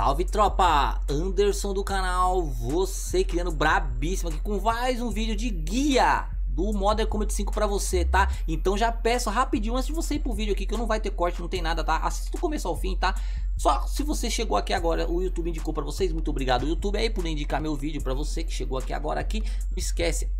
Salve tropa, Anderson do canal, você criando brabíssimo aqui com mais um vídeo de guia do Modern Combat 5 pra você, tá? Então já peço rapidinho antes de você ir pro vídeo aqui, que não vai ter corte, não tem nada, tá? Assista do começo ao fim, tá? Só se você chegou aqui agora, o YouTube indicou pra vocês, muito obrigado YouTube aí por indicar meu vídeo pra você que chegou aqui agora aqui, não esquece,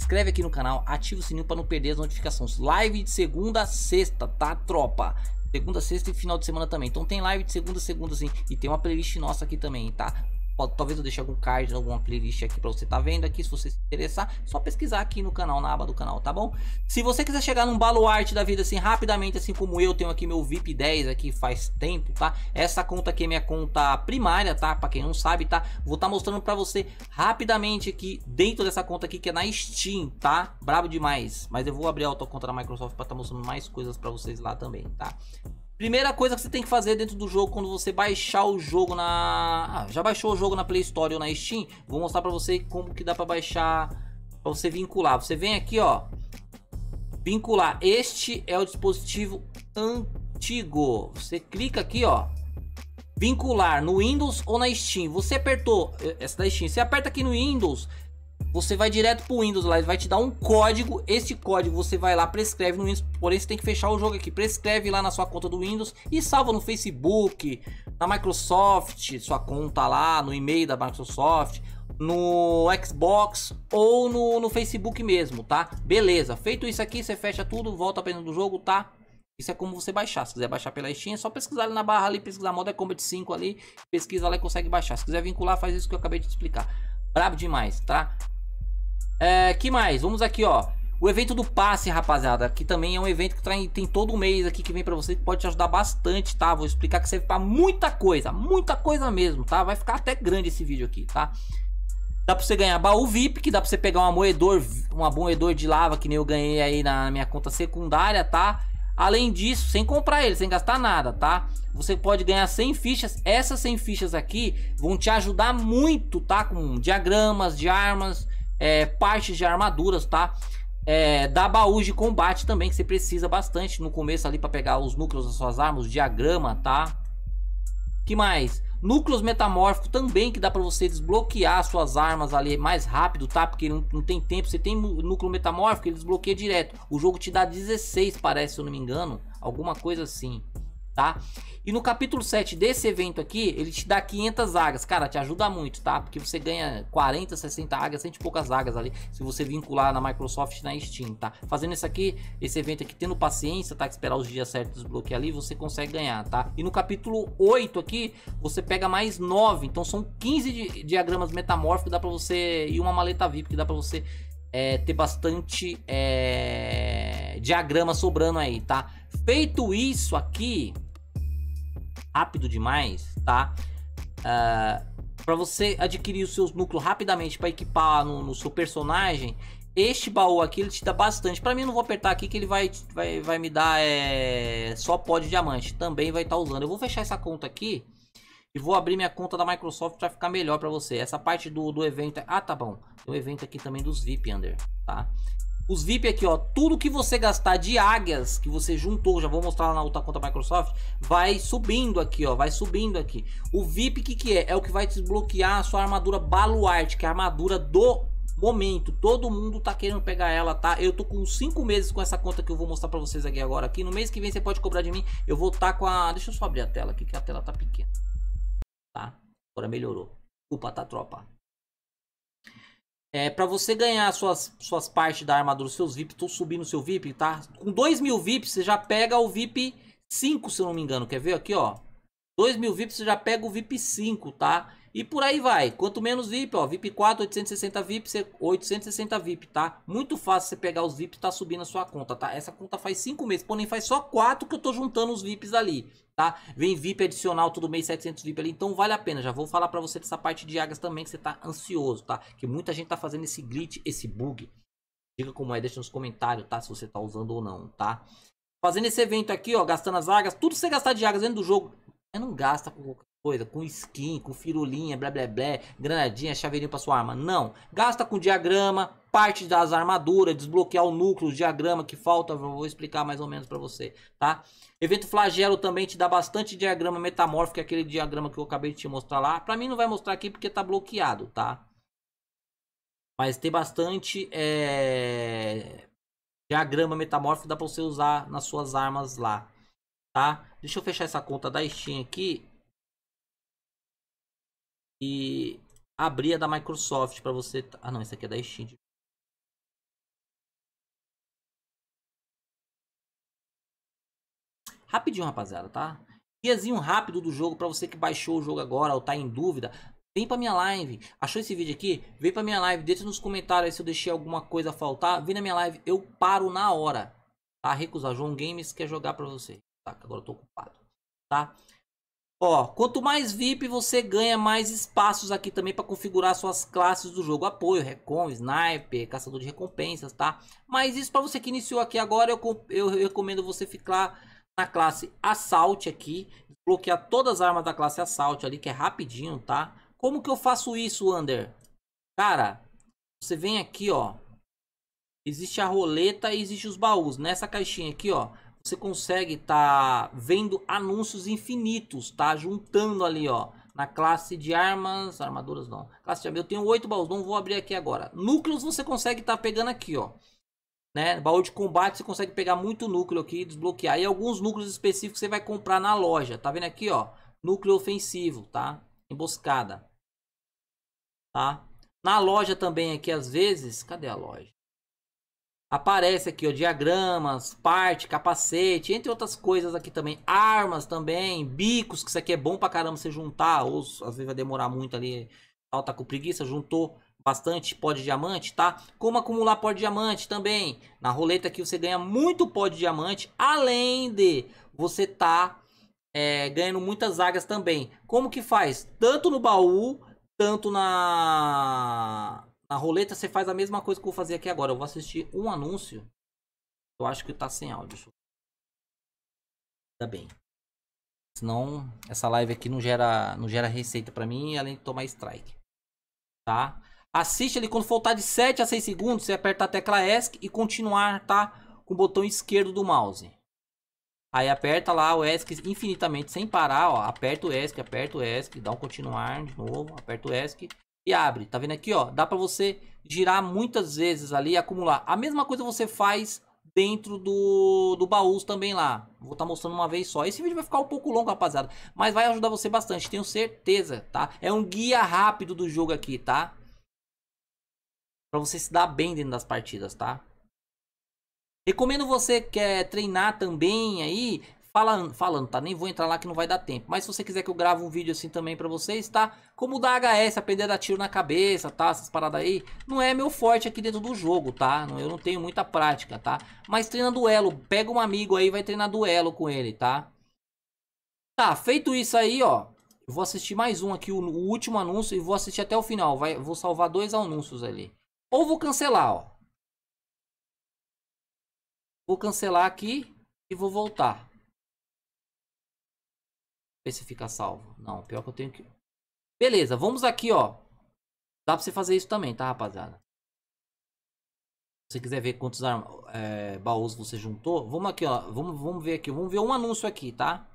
inscreve aqui no canal, ativa o sininho para não perder as notificações. Live de segunda a sexta, tá, tropa? Segunda, sexta e final de semana também. Então tem live de segunda segunda, sim. E tem uma playlist nossa aqui também, tá? Talvez eu deixe algum card, alguma playlist aqui pra você tá vendo aqui, se você se interessar. Só pesquisar aqui no canal, na aba do canal, tá bom? Se você quiser chegar num baluarte da vida assim, rapidamente, assim como eu, tenho aqui meu VIP 10 aqui faz tempo, tá? Essa conta aqui é minha conta primária, tá? Pra quem não sabe, tá? Vou estar tá mostrando pra você rapidamente aqui, dentro dessa conta aqui, que é na Steam, tá? Brabo demais. Mas eu vou abrir a outra conta da Microsoft pra estar tá mostrando mais coisas pra vocês lá também, tá? Primeira coisa que você tem que fazer dentro do jogo quando você baixar o jogo na... Ah, já baixou o jogo na Play Store ou na Steam? Vou mostrar pra você como que dá pra baixar, pra você vincular. Você vem aqui, ó, vincular. Este é o dispositivo antigo. Você clica aqui, ó, vincular no Windows ou na Steam. Você apertou eh, essa da Steam. Você aperta aqui no Windows, você vai direto pro Windows lá, ele vai te dar um código, esse código você vai lá, prescreve no Windows, porém você tem que fechar o jogo aqui, prescreve lá na sua conta do Windows e salva no Facebook, na Microsoft, sua conta lá, no e-mail da Microsoft, no Xbox ou no, no Facebook mesmo, tá? Beleza, feito isso aqui, você fecha tudo, volta apenas do jogo, tá? Isso é como você baixar. Se quiser baixar pela Steam, é só pesquisar ali na barra ali, pesquisar Modern Combat 5 ali, pesquisa lá e consegue baixar. Se quiser vincular, faz isso que eu acabei de explicar. Brabo demais, tá? É, que mais? Vamos aqui, ó. O evento do passe, rapaziada, que também é um evento que tá tem, todo mês aqui que vem para você, que pode te ajudar bastante, tá? Vou explicar que serve para muita coisa, muita coisa mesmo, tá? Vai ficar até grande esse vídeo aqui, tá? Dá pra você ganhar baú VIP, que dá pra você pegar um moedor, um moedor de lava, que nem eu ganhei aí na minha conta secundária, tá? Além disso, sem comprar ele, sem gastar nada, tá? Você pode ganhar 100 fichas. Essas 100 fichas aqui vão te ajudar muito, tá? Com diagramas de armas, é, partes de armaduras, tá? É, baú de combate também, que você precisa bastante no começo ali para pegar os núcleos das suas armas, diagrama, tá? Que mais? Núcleos metamórficos também que dá para você desbloquear suas armas ali mais rápido, tá? Porque não, não, tem tempo. Você tem núcleo metamórfico, ele desbloqueia direto. O jogo te dá 16, parece, se eu não me engano. Alguma coisa assim tá? E no capítulo 7 desse evento aqui, ele te dá 500 águas. Cara, te ajuda muito, tá? Porque você ganha 40, 60 águas, 100 e poucas águas ali, se você vincular na Microsoft na Steam, tá? Fazendo isso aqui, esse evento aqui, tendo paciência, tá? Que esperar os dias certos desbloquear ali, você consegue ganhar, tá? E no capítulo 8 aqui, você pega mais 9. Então são 15 di diagramas metamórficos, dá pra você... E uma maleta VIP, que dá pra você é, ter bastante é, diagrama sobrando aí, tá? Feito isso aqui rápido demais, tá? Uh, ah, para você adquirir os seus núcleos rapidamente para equipar no, no, seu personagem, este baú aqui ele te dá bastante. Para mim, não vou apertar aqui que ele vai, vai, vai me dar é, só pó de diamante. Também vai estar tá usando. Eu vou fechar essa conta aqui e vou abrir minha conta da Microsoft para ficar melhor para você. Essa parte do, do evento. É- ah, tá bom. Tem um evento aqui também dos VIP, Under, tá? Os VIP aqui, ó, tudo que você gastar de águias que você juntou, já vou mostrar lá na outra conta Microsoft, vai subindo aqui, ó, vai subindo aqui. O VIP que que é? É o que vai desbloquear a sua armadura baluarte, que é a armadura do momento. Todo mundo tá querendo pegar ela, tá? Eu tô com 5 meses com essa conta que eu vou mostrar pra vocês aqui agora. Aqui no mês que vem você pode cobrar de mim. Eu vou tá com a... Deixa eu só abrir a tela aqui, que a tela tá pequena. Tá? Agora melhorou. Desculpa, tá, tropa? É, para você ganhar suas, suas partes da armadura, seus VIP, tô subindo seu VIP, tá? Com 2 mil VIP, você já pega o VIP 5, se eu não me engano. Quer ver aqui, ó? 2 mil VIP, você já pega o VIP 5, tá? E por aí vai. Quanto menos VIP, ó, VIP 4, 860 VIP, 860 VIP, tá? Muito fácil você pegar os VIPs e tá subindo a sua conta, tá? Essa conta faz 5 meses, porém faz só 4 que eu tô juntando os VIPs ali, tá? Vem VIP adicional todo mês, 700 VIP ali, então vale a pena. Já vou falar pra você dessa parte de Agas também, que você tá ansioso, tá? Que muita gente tá fazendo esse glitch, esse bug. Diga como é, deixa nos comentários, tá? Se você tá usando ou não, tá? Fazendo esse evento aqui, ó, gastando as Agas, tudo você gastar de Agas dentro do jogo, você não gasta com coisa, com skin, com firulinha, blá blá blá, granadinha, chaveirinho pra sua arma. Não. Gasta com diagrama, parte das armaduras, desbloquear o núcleo, o diagrama que falta, vou explicar mais ou menos para você, tá? Evento flagelo também te dá bastante diagrama metamórfico, é aquele diagrama que eu acabei de te mostrar lá. Pra mim não vai mostrar aqui porque tá bloqueado, tá? Mas tem bastante é... diagrama metamórfico, dá pra você usar nas suas armas lá, tá? Deixa eu fechar essa conta da Steam aqui e abrir a da Microsoft para você. Ah, não, isso aqui é da Steam. Rapidinho, rapaziada, tá? Diazinho rápido do jogo para você que baixou o jogo agora ou tá em dúvida. Vem pra minha live. Achou esse vídeo aqui? Vem pra minha live. Deixa nos comentários se eu deixei alguma coisa faltar. Vem na minha live. Eu paro na hora. Tá? Recusar. João Games quer jogar pra você. Tá? Agora eu tô ocupado. Tá? Ó, quanto mais VIP você ganha mais espaços aqui também para configurar suas classes do jogo. Apoio, recon, sniper, caçador de recompensas, tá? Mas isso para você que iniciou aqui agora, eu, eu recomendo você ficar na classe assalte aqui. Bloquear todas as armas da classe assalte ali, que é rapidinho, tá? Como que eu faço isso, Under? Cara, você vem aqui, ó. Existe a roleta e existe os baús. Nessa caixinha aqui, ó você consegue estar tá vendo anúncios infinitos, tá? Juntando ali, ó. Na classe de armas, armaduras não. Classe de armas, eu tenho oito baús, não vou abrir aqui agora. Núcleos você consegue estar tá pegando aqui, ó. Né? Baú de combate você consegue pegar muito núcleo aqui, desbloquear. E alguns núcleos específicos você vai comprar na loja. Tá vendo aqui, ó? Núcleo ofensivo, tá? Emboscada. Tá? Na loja também aqui às vezes, cadê a loja? Aparece aqui, ó, diagramas, parte, capacete, entre outras coisas aqui também. Armas também, bicos, que isso aqui é bom pra caramba você juntar. Ou às vezes vai demorar muito ali, falta tá com preguiça, juntou bastante pó de diamante, tá? Como acumular pó de diamante também. Na roleta aqui você ganha muito pó de diamante, além de você tá é, ganhando muitas águias também. Como que faz? Tanto no baú, tanto na na roleta você faz a mesma coisa que eu vou fazer aqui agora. Eu vou assistir um anúncio. Eu acho que tá sem áudio. Ainda bem. Senão essa live aqui não gera, não gera receita pra mim, além de tomar strike. Tá? Assiste ele quando faltar de 7 a 6 segundos, você aperta a tecla ESC e continuar, tá? Com o botão esquerdo do mouse. Aí aperta lá o ESC infinitamente sem parar, ó. Aperta o ESC, aperta o ESC, dá um continuar de novo, aperta o ESC e abre. Tá vendo aqui, ó? Dá para você girar muitas vezes ali e acumular. A mesma coisa você faz dentro do, do baú também lá. Vou estar tá mostrando uma vez só. Esse vídeo vai ficar um pouco longo, rapaziada. Mas vai ajudar você bastante, tenho certeza, tá? É um guia rápido do jogo aqui, tá? Pra você se dar bem dentro das partidas, tá? Recomendo você que quer treinar também aí, falando, falando, tá? Nem vou entrar lá que não vai dar tempo. Mas se você quiser que eu grave um vídeo assim também pra vocês, tá? Como dar HS, aprender a dar tiro na cabeça, tá? Essas paradas aí. Não é meu forte aqui dentro do jogo, tá? Eu não tenho muita prática, tá? Mas treina duelo. Pega um amigo aí vai treinar duelo com ele, tá? Tá, feito isso aí, ó. Eu vou assistir mais um aqui, o, o último anúncio, e vou assistir até o final. Vai, vou salvar dois anúncios ali. Ou vou cancelar, ó. Vou cancelar aqui e vou voltar ver se fica salvo. Não, pior que eu tenho que... Beleza, vamos aqui, ó. Dá pra você fazer isso também, tá, rapaziada? Se você quiser ver quantos é, baús você juntou, vamos aqui, ó. Vamos, vamos ver aqui. Vamos ver um anúncio aqui, tá?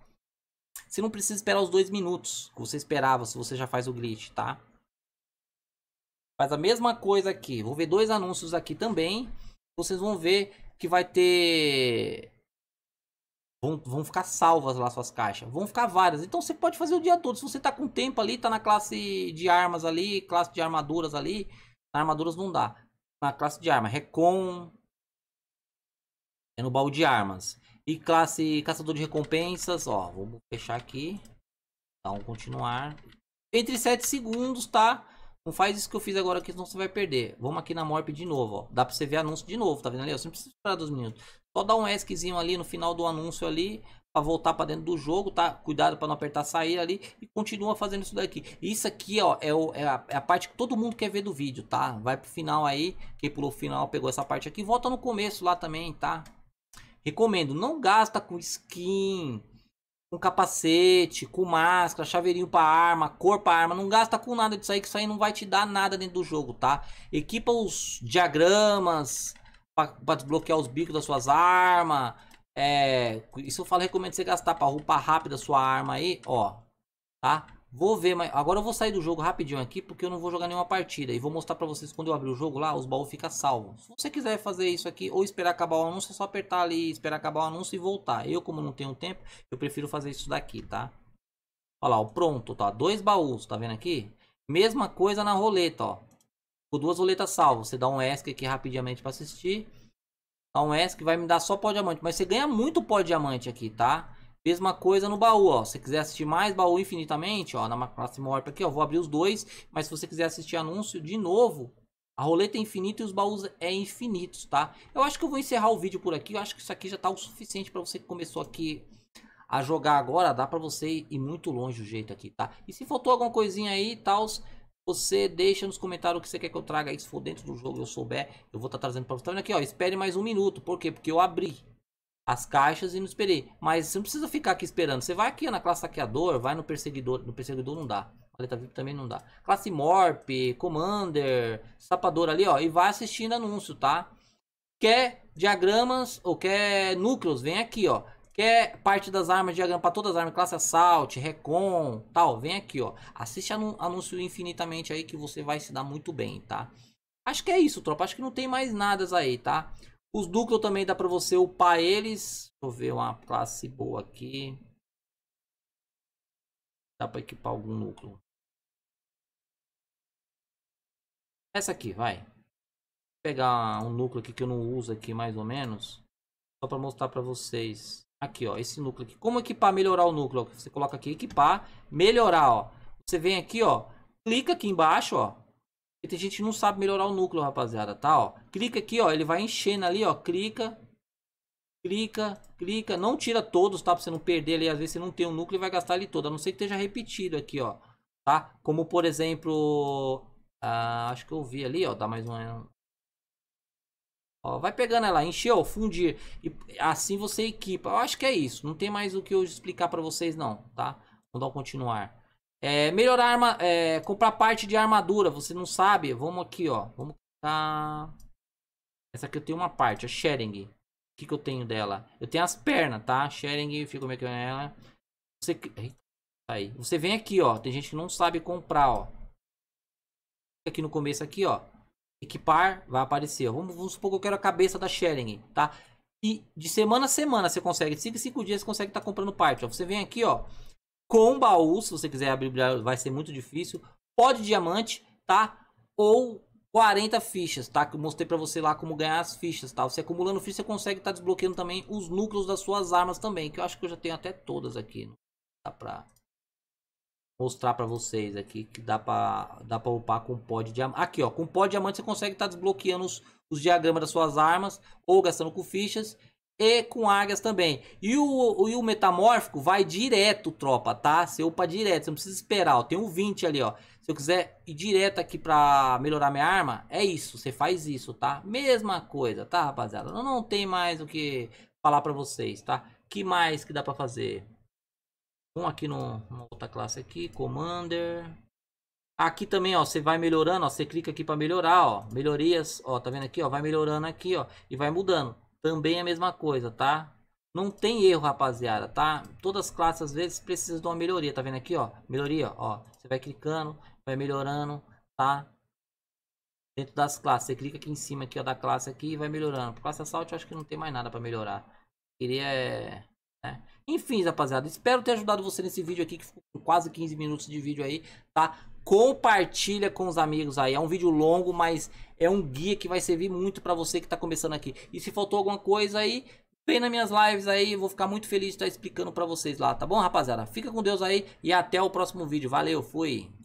Você não precisa esperar os dois minutos que você esperava se você já faz o glitch, tá? Faz a mesma coisa aqui. Vou ver dois anúncios aqui também. Vocês vão ver que vai ter Vão, vão ficar salvas lá suas caixas. Vão ficar várias. Então você pode fazer o dia todo. Se você tá com tempo ali, tá na classe de armas ali, classe de armaduras ali. armaduras não dá. Na classe de arma, Recon. É no baú de armas. E classe caçador de recompensas, ó. Vamos fechar aqui. Então, continuar. Entre 7 segundos, tá? Não faz isso que eu fiz agora, que senão você vai perder. Vamos aqui na Morp de novo, ó. Dá pra você ver anúncio de novo, tá vendo ali? Ó? Você não precisa esperar dois minutos. Só dá um ESCzinho ali no final do anúncio ali, para voltar para dentro do jogo, tá? Cuidado para não apertar sair ali e continua fazendo isso daqui. Isso aqui, ó, é, o, é, a, é, a, parte que todo mundo quer ver do vídeo, tá? Vai pro final aí, quem pulou o final pegou essa parte aqui, volta no começo lá também, tá? Recomendo, não gasta com skin, com capacete, com máscara, chaveirinho para arma, cor para arma. Não gasta com nada disso aí, que isso aí não vai te dar nada dentro do jogo, tá? Equipa os diagramas para desbloquear os bicos das suas armas. É, isso eu falo, recomendo você gastar para roupa rápido a sua arma aí, ó, tá? Vou ver, mas agora eu vou sair do jogo rapidinho aqui porque eu não vou jogar nenhuma partida. E vou mostrar pra vocês quando eu abrir o jogo lá, os baús ficam salvos. Se você quiser fazer isso aqui ou esperar acabar o anúncio, é só apertar ali, esperar acabar o anúncio e voltar. Eu, como não tenho tempo, eu prefiro fazer isso daqui, tá? Olha lá, pronto, tá? Dois baús, tá vendo aqui? Mesma coisa na roleta, ó. Com duas roletas salvas. Você dá um ESC aqui rapidamente pra assistir. Dá um ESC, vai me dar só pó diamante. Mas você ganha muito pó diamante aqui, Tá? Mesma coisa no baú, ó. Se você quiser assistir mais baú infinitamente, ó, na próxima hora aqui, ó, vou abrir os dois, mas se você quiser assistir anúncio de novo, a roleta é infinita e os baús é infinitos, tá? Eu acho que eu vou encerrar o vídeo por aqui. Eu acho que isso aqui já tá o suficiente para você que começou aqui a jogar agora, dá para você ir muito longe o jeito aqui, tá? E se faltou alguma coisinha aí, tal, você deixa nos comentários o que você quer que eu traga aí, se for dentro do jogo eu souber, eu vou estar tá trazendo para você. Tá vendo aqui, ó, espere mais um minuto, por quê? Porque eu abri, as caixas e não esperei. Mas você não precisa ficar aqui esperando. Você vai aqui na classe saqueador, vai no perseguidor. No perseguidor não dá. letra VIP também não dá. Classe Morp, Commander, Sapador ali, ó. E vai assistindo anúncio, tá? Quer diagramas ou quer núcleos? Vem aqui, ó. Quer parte das armas, diagrama para todas as armas, classe Assault, Recon, tal? Vem aqui, ó. Assiste anúncio infinitamente aí que você vai se dar muito bem, tá? Acho que é isso, tropa. Acho que não tem mais nada aí, tá? Os núcleos também dá para você upar eles. Deixa eu ver uma classe boa aqui. Dá para equipar algum núcleo. Essa aqui, vai. Vou pegar um núcleo aqui que eu não uso aqui mais ou menos. Só para mostrar para vocês. Aqui, ó, esse núcleo aqui. Como equipar, melhorar o núcleo? Você coloca aqui, equipar, melhorar, ó. Você vem aqui, ó, clica aqui embaixo, ó. E tem gente que não sabe melhorar o núcleo, rapaziada, tá? Ó, clica aqui, ó, ele vai enchendo ali, ó, clica, clica, clica. Não tira todos, tá? Pra você não perder ali, às vezes você não tem um núcleo e vai gastar ele todo. A não ser que esteja repetido aqui, ó, tá? Como, por exemplo, ah, acho que eu vi ali, ó, dá mais um. Ó, vai pegando ela, encheu, fundir. E assim você equipa. Eu acho que é isso. Não tem mais o que eu explicar pra vocês, não, tá? Vamos dar um continuar. É, melhorar arma, é, comprar parte de armadura, você não sabe. Vamos aqui, ó. Vamos tá. Essa aqui eu tenho uma parte, a Sharing. O que, que eu tenho dela? Eu tenho as pernas, tá? Sharing, fica como é que é ela. Você, tá aí. você vem aqui, ó. Tem gente que não sabe comprar, ó. Aqui no começo, aqui, ó. Equipar, vai aparecer. Vamos, vamos supor que eu quero a cabeça da Sharing, tá? E de semana a semana você consegue, 5 5 dias você consegue estar tá comprando parte. Ó. Você vem aqui, ó com baú, se você quiser abrir, vai ser muito difícil. pode diamante, tá? Ou 40 fichas, tá? Que eu mostrei para você lá como ganhar as fichas, tá? Você acumulando fichas, você consegue estar tá desbloqueando também os núcleos das suas armas também, que eu acho que eu já tenho até todas aqui. Né? Dá pra mostrar para vocês aqui que dá para dá para upar com pó de diamante. Aqui, ó, com pó de diamante você consegue estar tá desbloqueando os, os diagramas das suas armas ou gastando com fichas e com águias também. E o, e o metamórfico vai direto, tropa, tá? Você upa direto, você não precisa esperar, ó. Tem um 20 ali, ó. Se eu quiser ir direto aqui pra melhorar minha arma, é isso. Você faz isso, tá? Mesma coisa, tá, rapaziada? Não, não tem mais o que falar pra vocês, tá? que mais que dá pra fazer? Um aqui no, numa outra classe aqui, Commander. Aqui também, ó, você vai melhorando, ó, você clica aqui para melhorar, ó, melhorias, ó, tá vendo aqui, ó, vai melhorando aqui, ó, e vai mudando. Também é a mesma coisa, tá? Não tem erro, rapaziada, tá? Todas as classes, às vezes, precisam de uma melhoria. Tá vendo aqui, ó? Melhoria, ó. Você vai clicando, vai melhorando, tá? Dentro das classes. Você clica aqui em cima, aqui, ó, da classe aqui e vai melhorando. Por classe assalto, eu acho que não tem mais nada pra melhorar. Queria, é, né? Enfim, rapaziada, espero ter ajudado você nesse vídeo aqui, que ficou quase 15 minutos de vídeo aí, tá? compartilha com os amigos aí. É um vídeo longo, mas é um guia que vai servir muito para você que está começando aqui. E se faltou alguma coisa aí, vem nas minhas lives aí, eu vou ficar muito feliz de estar tá explicando para vocês lá, tá bom, rapaziada? Fica com Deus aí e até o próximo vídeo. Valeu, fui.